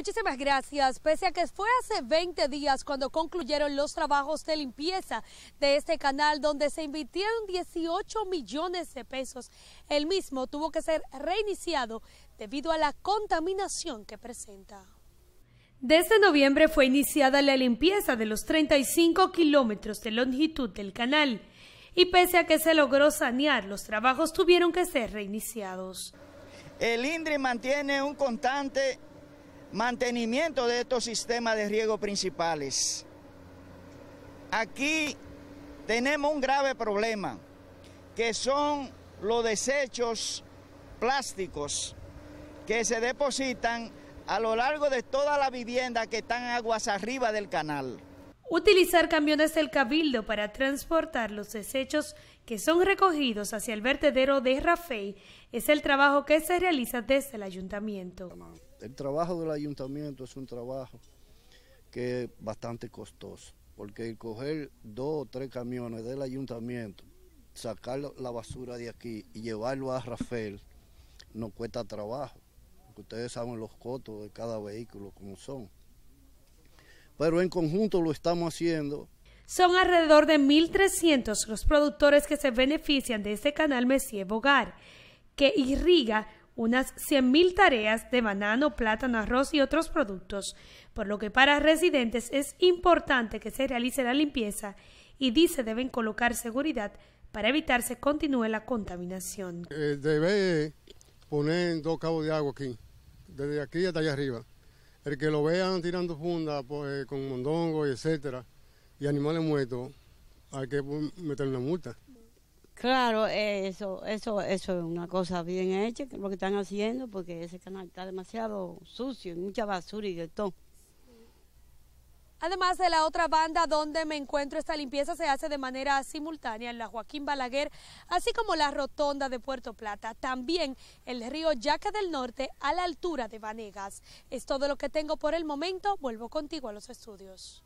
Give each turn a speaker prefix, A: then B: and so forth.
A: Muchísimas gracias. Pese a que fue hace 20 días cuando concluyeron los trabajos de limpieza de este canal donde se invirtieron 18 millones de pesos, el mismo tuvo que ser reiniciado debido a la contaminación que presenta. Desde noviembre fue iniciada la limpieza de los 35 kilómetros de longitud del canal y pese a que se logró sanear, los trabajos tuvieron que ser reiniciados. El INDRI mantiene
B: un constante mantenimiento de estos sistemas de riego principales. Aquí tenemos un grave problema, que son los desechos plásticos que se depositan a lo largo de toda la vivienda que están aguas arriba del canal.
A: Utilizar camiones del cabildo para transportar los desechos que son recogidos hacia el vertedero de Rafey es el trabajo que se realiza desde el ayuntamiento.
C: El trabajo del ayuntamiento es un trabajo que es bastante costoso, porque el coger dos o tres camiones del ayuntamiento, sacar la basura de aquí y llevarlo a Rafael, no cuesta trabajo, ustedes saben los costos de cada vehículo como son. Pero en conjunto lo estamos haciendo
A: son alrededor de 1.300 los productores que se benefician de este canal Messier Bogar, que irriga unas 100.000 tareas de banano, plátano, arroz y otros productos, por lo que para residentes es importante que se realice la limpieza y dice deben colocar seguridad para evitar se continúe la contaminación.
D: Eh, debe poner dos cabos de agua aquí, desde aquí hasta allá arriba. El que lo vean tirando funda pues, con mondongo, etcétera, y animales muertos, hay que meter una multa.
A: Claro, eso, eso, eso es una cosa bien hecha, lo que están haciendo, porque ese canal está demasiado sucio, mucha basura y de todo. Además de la otra banda donde me encuentro, esta limpieza se hace de manera simultánea en la Joaquín Balaguer, así como la Rotonda de Puerto Plata, también el río Yaque del Norte a la altura de Vanegas. Es todo lo que tengo por el momento, vuelvo contigo a los estudios.